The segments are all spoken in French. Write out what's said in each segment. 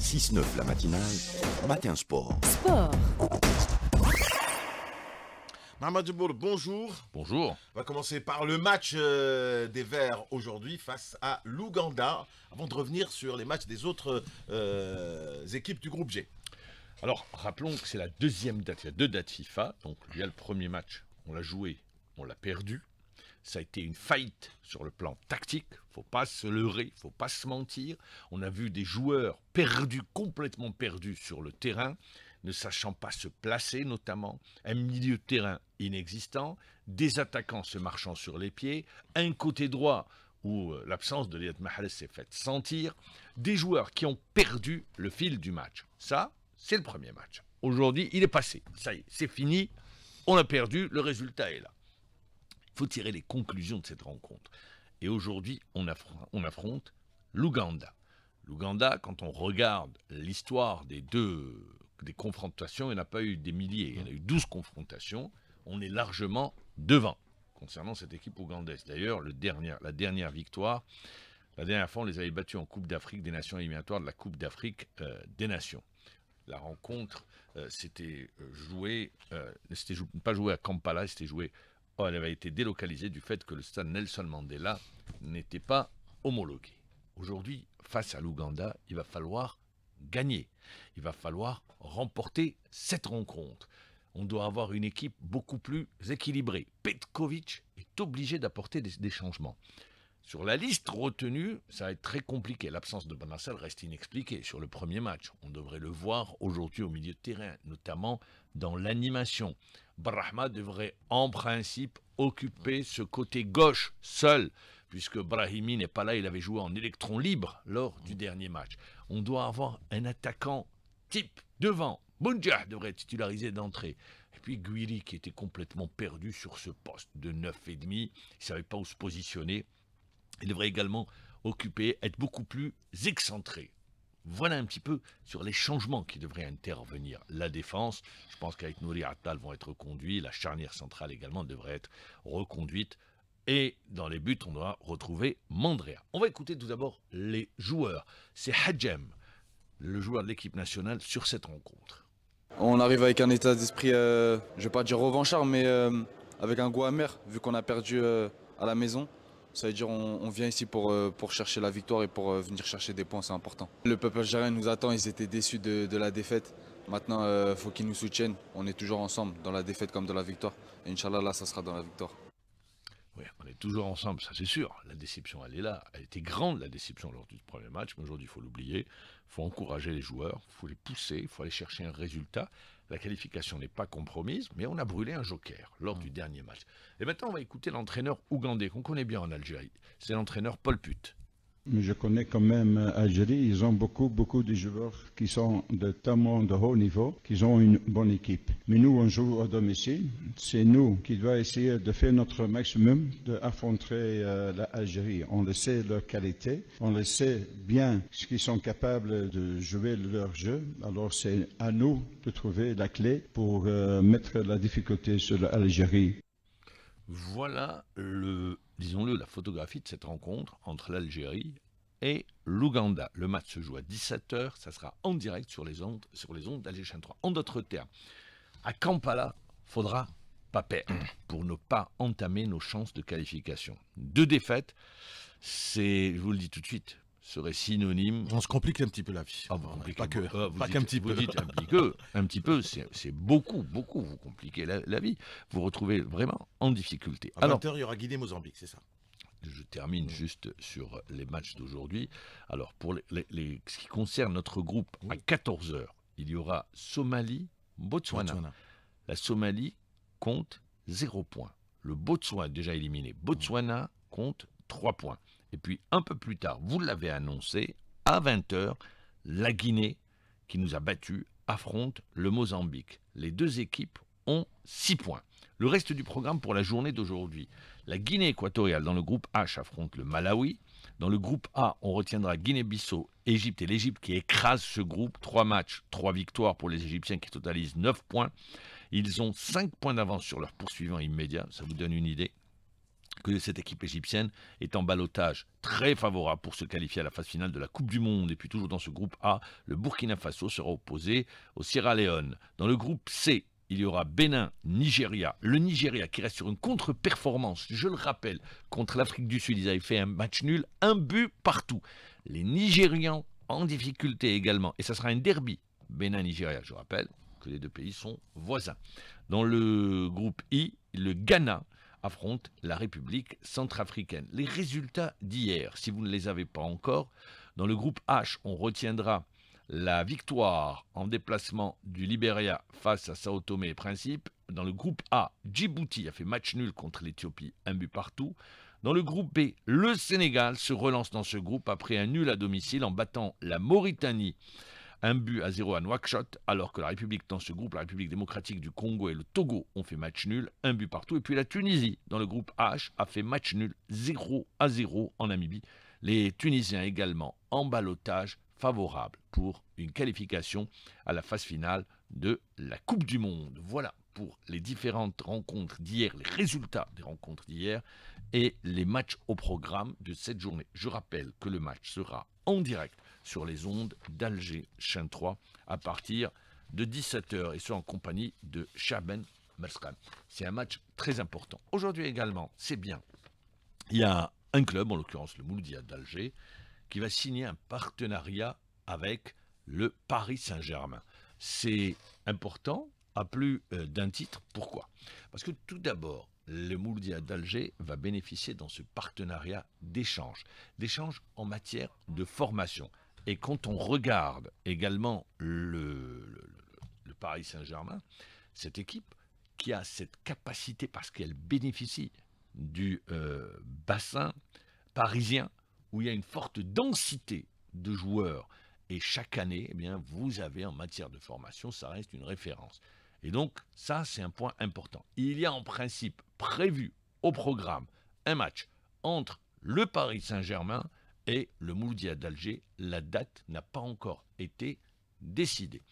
6-9 la matinale, matin sport. Sport Mamadoubour, bonjour. Bonjour. On va commencer par le match euh, des Verts aujourd'hui face à l'Ouganda, avant de revenir sur les matchs des autres euh, équipes du groupe G. Alors, rappelons que c'est la deuxième date, il y a deux dates FIFA, donc il y a le premier match, on l'a joué, on l'a perdu, ça a été une faillite sur le plan tactique. Faut pas se leurrer, faut pas se mentir. On a vu des joueurs perdus, complètement perdus sur le terrain, ne sachant pas se placer notamment, un milieu de terrain inexistant, des attaquants se marchant sur les pieds, un côté droit où euh, l'absence de Liat Mahal s'est faite sentir, des joueurs qui ont perdu le fil du match. Ça, c'est le premier match. Aujourd'hui, il est passé. Ça y est, c'est fini. On a perdu, le résultat est là. Il faut tirer les conclusions de cette rencontre. Et aujourd'hui, on affronte, l'Ouganda. L'Ouganda, quand on regarde l'histoire des deux des confrontations, il n'y en a pas eu des milliers, il y en a eu 12 confrontations, on est largement devant concernant cette équipe ougandaise. D'ailleurs, la dernière victoire, la dernière fois, on les avait battus en Coupe d'Afrique des Nations éliminatoires de la Coupe d'Afrique euh, des Nations. La rencontre, c'était euh, euh, joué, pas joué à Kampala, c'était joué elle avait été délocalisée du fait que le stade Nelson Mandela n'était pas homologué. Aujourd'hui, face à l'Ouganda, il va falloir gagner. Il va falloir remporter cette rencontre. On doit avoir une équipe beaucoup plus équilibrée. Petkovic est obligé d'apporter des, des changements. Sur la liste retenue, ça va être très compliqué. L'absence de Banassal reste inexpliquée sur le premier match. On devrait le voir aujourd'hui au milieu de terrain, notamment dans l'animation. Brahma devrait en principe occuper ce côté gauche seul, puisque Brahimi n'est pas là, il avait joué en électron libre lors du dernier match. On doit avoir un attaquant type devant. Bounja devrait être titularisé d'entrée. Et puis Guiri qui était complètement perdu sur ce poste de 9,5, il ne savait pas où se positionner. Il devrait également occuper, être beaucoup plus excentré. Voilà un petit peu sur les changements qui devraient intervenir. La défense, je pense qu'avec Nouri Attal vont être conduits, la charnière centrale également devrait être reconduite. Et dans les buts, on doit retrouver Mandrea. On va écouter tout d'abord les joueurs. C'est Hajem, le joueur de l'équipe nationale, sur cette rencontre. On arrive avec un état d'esprit, euh, je ne vais pas dire revanchard, mais euh, avec un goût amer, vu qu'on a perdu euh, à la maison. Ça veut dire on, vient ici pour, euh, pour chercher la victoire et pour euh, venir chercher des points, c'est important. Le peuple algérien nous attend, ils étaient déçus de, la défaite. Maintenant, il euh, faut qu'ils nous soutiennent. On est toujours ensemble, dans la défaite comme dans la victoire. Et Inch'Allah, là, ça sera dans la victoire. Oui, on est toujours ensemble, ça c'est sûr. La déception, elle est là. Elle était grande, la déception, lors du premier match. Mais aujourd'hui, il faut l'oublier. Il faut encourager les joueurs. Il faut les pousser. Il faut aller chercher un résultat. La qualification n'est pas compromise, mais on a brûlé un joker lors du hmm. dernier match. Et maintenant, on va écouter l'entraîneur ougandais qu'on connaît bien en Algérie. C'est l'entraîneur Paul Putt. Mais je connais quand même Algérie, ils ont beaucoup, beaucoup de joueurs qui sont de tellement de haut niveau qu'ils ont une bonne équipe. Mais nous, on joue à domicile. C'est nous qui devons essayer de faire notre maximum d'affronter affronter euh, l'Algérie. On le sait, leur qualité. On le sait bien ce qu'ils sont capables de jouer leur jeu. Alors, c'est à nous de trouver la clé pour euh, mettre la difficulté sur l'Algérie. Voilà le disons-le, la photographie de cette rencontre entre l'Algérie et l'Ouganda. Le match se joue à 17h, ça sera en direct sur les ondes, sur les ondes 3. En d'autres termes, à Kampala, faudra pas perdre pour ne pas entamer nos chances de qualification. Deux défaites, c'est, je vous le dis tout de suite, serait synonyme. On se complique un petit peu la vie. Ah, pas ah, pas qu'un petit peu. Vous dites un petit peu, un petit peu, c'est beaucoup, beaucoup. Vous compliquez la, vie. Vous retrouvez vraiment en difficulté. À l'intérieur il y aura Guinée Mozambique, c'est ça. Je termine juste sur les matchs d'aujourd'hui. Alors pour les, ce qui concerne notre groupe, à 14 h il y aura Somalie, Botswana. La Somalie compte 0 points. Le Botswana déjà éliminé. Botswana compte 3 points. Et puis un peu plus tard, vous l'avez annoncé, à 20h, la Guinée, qui nous a battus, affronte le Mozambique. Les deux équipes ont 6 points. Le reste du programme pour la journée d'aujourd'hui. La Guinée équatoriale dans le groupe H affronte le Malawi. Dans le groupe A, on retiendra Guinée-Bissau, Égypte et l'Égypte qui écrase ce groupe. Trois matchs, trois victoires pour les Égyptiens qui totalisent 9 points. Ils ont 5 points d'avance sur leur poursuivant immédiat, ça vous donne une idée que cette équipe égyptienne est en balotage très favorable pour se qualifier à la phase finale de la Coupe du Monde. Et puis toujours dans ce groupe A, le Burkina Faso sera opposé au Sierra Leone. Dans le groupe C, il y aura Bénin, Nigeria. Le Nigeria qui reste sur une contre-performance, je le rappelle, contre l'Afrique du Sud. Ils avaient fait un match nul, un but partout. Les Nigérians en difficulté également. Et ça sera un derby. Bénin-Nigeria, je rappelle que les deux pays sont voisins. Dans le groupe I, le Ghana affronte la République centrafricaine. Les résultats d'hier, si vous ne les avez pas encore, dans le groupe H, on retiendra la victoire en déplacement du Liberia face à Sao Tomé et Principe. Dans le groupe A, Djibouti a fait match nul contre l'Éthiopie, un but partout. Dans le groupe B, le Sénégal se relance dans ce groupe après un nul à domicile en battant la Mauritanie un but à zéro à Nouakchott, alors que la République dans ce groupe, la République démocratique du Congo et le Togo ont fait match nul, un but partout. Et puis la Tunisie, dans le groupe H, a fait match nul 0 à 0 en Namibie. Les Tunisiens également en balotage favorable pour une qualification à la phase finale de la Coupe du Monde. Voilà pour les différentes rencontres d'hier, les résultats des rencontres d'hier et les matchs au programme de cette journée. Je rappelle que le match sera en direct sur les ondes d'Alger chaîne 3 à partir de 17h et ce en compagnie de Chaben Merskan. C'est un match très important. Aujourd'hui également, c'est bien. Il y a un club, en l'occurrence le Mouloudia d'Alger, qui va signer un partenariat avec le Paris Saint-Germain. C'est important à plus euh, d'un titre. Pourquoi Parce que tout d'abord, le Mouloudia d'Alger va bénéficier dans ce partenariat d'échanges, d'échanges en matière de formation. Et quand on regarde également le, Paris Saint-Germain, cette équipe qui a cette capacité, parce qu'elle bénéficie du euh, bassin parisien, où il y a une forte densité de joueurs, et chaque année, eh bien, vous avez en matière de formation, ça reste une référence. Et donc, ça, c'est un point important. Il y a en principe prévu au programme un match entre le Paris Saint-Germain et le Mouloudia d'Alger, la date n'a pas encore été décidée.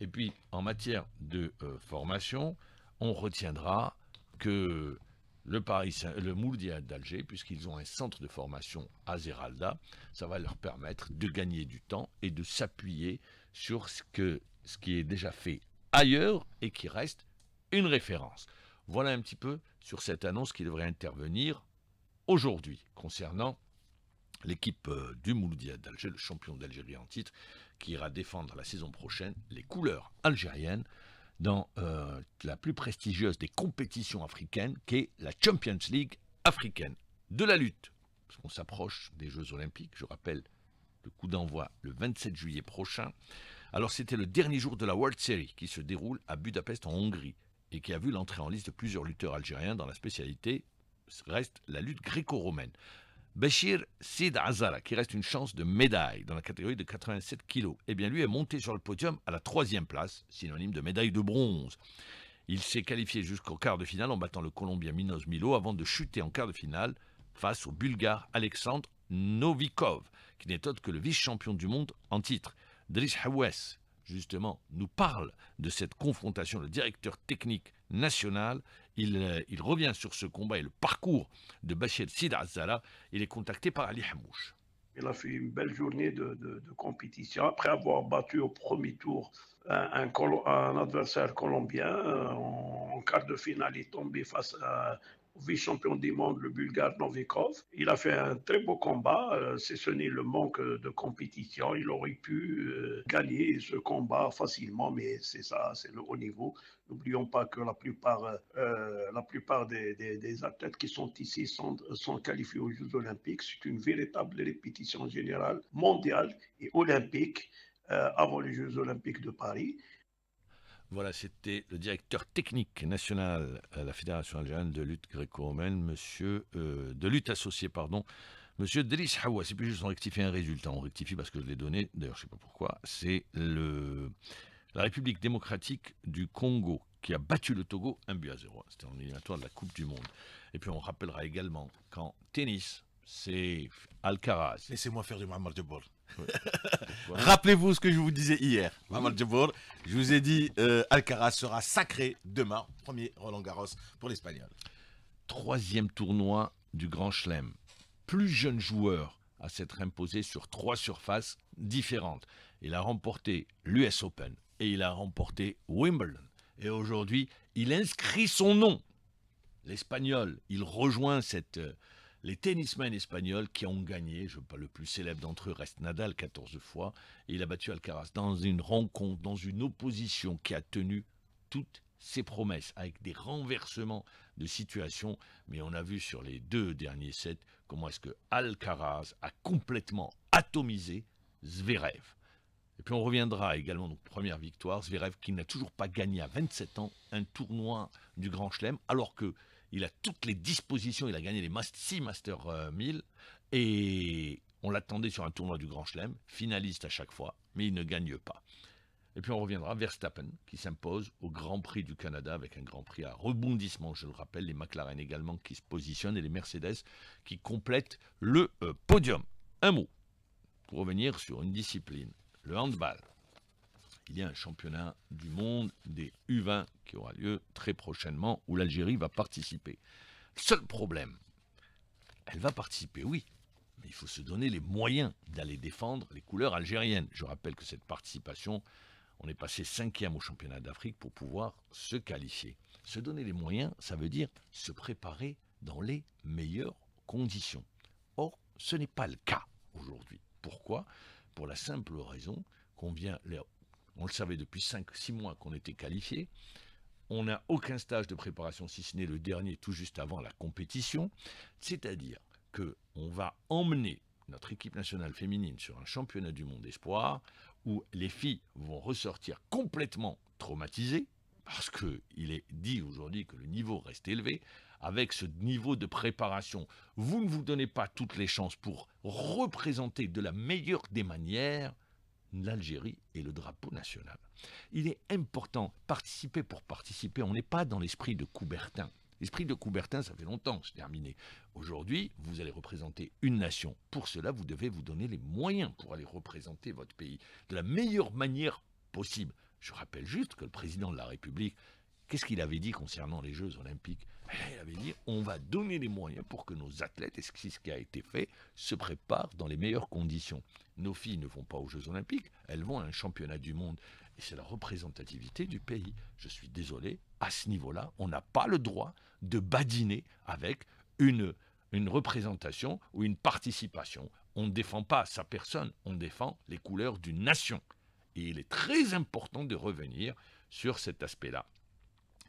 Et puis, en matière de euh, formation, on retiendra que le, Paris, le Mouloudia d'Alger, puisqu'ils ont un centre de formation à Zeralda, ça va leur permettre de gagner du temps et de s'appuyer sur ce qui est déjà fait ailleurs et qui reste une référence. Voilà un petit peu sur cette annonce qui devrait intervenir aujourd'hui concernant l'équipe euh, du Mouloudia d'Alger, le champion d'Algérie en titre, qui ira défendre la saison prochaine les couleurs algériennes dans euh, la plus prestigieuse des compétitions africaines, qui est la Champions League africaine de la lutte. Parce qu'on s'approche des Jeux olympiques, je rappelle le coup d'envoi le 27 juillet prochain. Alors c'était le dernier jour de la World Series qui se déroule à Budapest en Hongrie et qui a vu l'entrée en liste de plusieurs lutteurs algériens dans la spécialité reste la lutte gréco-romaine. Bachir Sid Azara, qui reste une chance de médaille dans la catégorie de 87 kilos, eh bien lui est monté sur le podium à la troisième place, synonyme de médaille de bronze. Il s'est qualifié jusqu'au quart de finale en battant le Colombien Minos Milo avant de chuter en quart de finale face au Bulgare Alexandre Novikov, qui n'est autre que le vice-champion du monde en titre. Driss Hawes, justement, nous parle de cette confrontation. Le directeur technique nationale. Il, euh, il, revient sur ce combat et le parcours de Bachir Sid Azala. Il est contacté par Ali Hamouche. Il a fait une belle journée de, compétition après avoir battu au premier tour un, adversaire colombien. Euh, en, en quart de finale, il est tombé face à vice-champion du monde, le Bulgare Novikov. Il a fait un très beau combat, C'est euh, ce n'est le manque de compétition. Il aurait pu euh, gagner ce combat facilement, mais c'est ça, c'est le haut niveau. N'oublions pas que la plupart, euh, la plupart des, athlètes qui sont ici sont, sont qualifiés aux Jeux olympiques. C'est une véritable répétition générale, mondiale et olympique avant les Jeux olympiques de Paris. Voilà, c'était le directeur technique national à la Fédération algérienne de lutte gréco-romaine, monsieur euh, de lutte associée, pardon, monsieur Delis Hawa. C'est plus juste on rectifie un résultat, on rectifie parce que je l'ai donné. D'ailleurs, je sais pas pourquoi. C'est la République démocratique du Congo qui a battu le Togo 1 but à 0. C'était en éliminatoire de la Coupe du Monde. Et puis on rappellera également qu'en tennis, c'est Alcaraz. Laissez-moi faire du de bord. Rappelez-vous ce que je vous disais hier, Je vous ai dit, euh, Alcaraz sera sacré demain, premier Roland Garros pour l'Espagnol. Troisième tournoi du Grand Chelem. Plus jeune joueur à s'être imposé sur trois surfaces différentes. Il a remporté l'US Open et il a remporté Wimbledon. Et aujourd'hui, il inscrit son nom. L'Espagnol, il rejoint cette... Euh, les tennismen espagnols qui ont gagné. Je, le plus célèbre d'entre eux reste Nadal 14 fois. Et il a battu Alcaraz dans une rencontre, dans une opposition qui a tenu toutes ses promesses, avec des renversements de situation. Mais on a vu sur les deux derniers sets comment est-ce que Alcaraz a complètement atomisé Zverev. Et puis on reviendra également, donc première victoire, Zverev qui n'a toujours pas gagné à 27 ans un tournoi du Grand Chelem, alors que il a toutes les dispositions, il a gagné les 6 Master 1000 et on l'attendait sur un tournoi du Grand Chelem, finaliste à chaque fois, mais il ne gagne pas. Et puis on reviendra Verstappen qui s'impose au Grand Prix du Canada avec un Grand Prix à rebondissement, je le rappelle, les McLaren également qui se positionnent et les Mercedes qui complètent le euh, podium. Un mot pour revenir sur une discipline, le handball il y a un championnat du monde des U20 qui aura lieu très prochainement, où l'Algérie va participer. Seul problème, elle va participer, oui, mais il faut se donner les moyens d'aller défendre les couleurs algériennes. Je rappelle que cette participation, on est passé cinquième au championnat d'Afrique pour pouvoir se qualifier. Se donner les moyens, ça veut dire se préparer dans les meilleures conditions. Or, ce n'est pas le cas aujourd'hui. Pourquoi Pour la simple raison qu'on vient on le savait depuis 5-6 mois qu'on était qualifié. On n'a aucun stage de préparation, si ce n'est le dernier tout juste avant la compétition. C'est-à-dire que on va emmener notre équipe nationale féminine sur un championnat du monde espoir où les filles vont ressortir complètement traumatisées parce qu'il est dit aujourd'hui que le niveau reste élevé, avec ce niveau de préparation, vous ne vous donnez pas toutes les chances pour représenter de la meilleure des manières l'Algérie et le drapeau national. Il est important, participer pour participer, on n'est pas dans l'esprit de Coubertin. L'esprit de Coubertin, ça fait longtemps, c'est terminé. Aujourd'hui, vous allez représenter une nation. Pour cela, vous devez vous donner les moyens pour aller représenter votre pays de la meilleure manière possible. Je rappelle juste que le président de la République Qu'est-ce qu'il avait dit concernant les Jeux Olympiques eh, Il avait dit on va donner les moyens pour que nos athlètes, et c'est ce qui a été fait, se préparent dans les meilleures conditions. Nos filles ne vont pas aux Jeux Olympiques, elles vont à un championnat du monde. Et c'est la représentativité du pays. Je suis désolé, à ce niveau-là, on n'a pas le droit de badiner avec une, une représentation ou une participation. On ne défend pas sa personne, on défend les couleurs d'une nation. Et il est très important de revenir sur cet aspect-là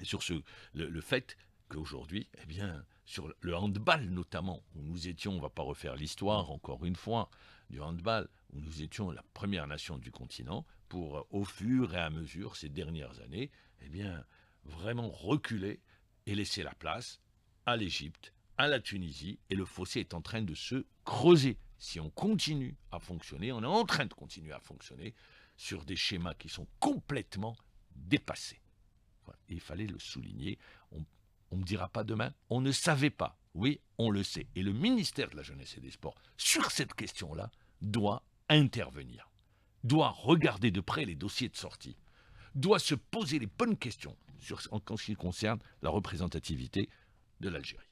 sur ce, le, fait qu'aujourd'hui, eh bien, sur le handball notamment, où nous étions, on ne va pas refaire l'histoire encore une fois, du handball, où nous étions la première nation du continent, pour au fur et à mesure ces dernières années, eh bien, vraiment reculer et laisser la place à l'Égypte, à la Tunisie, et le fossé est en train de se creuser. Si on continue à fonctionner, on est en train de continuer à fonctionner sur des schémas qui sont complètement dépassés il fallait le souligner. On ne me dira pas demain, on ne savait pas. Oui, on le sait. Et le ministère de la Jeunesse et des Sports, sur cette question-là, doit intervenir, doit regarder de près les dossiers de sortie, doit se poser les bonnes questions en ce qui concerne la représentativité de l'Algérie.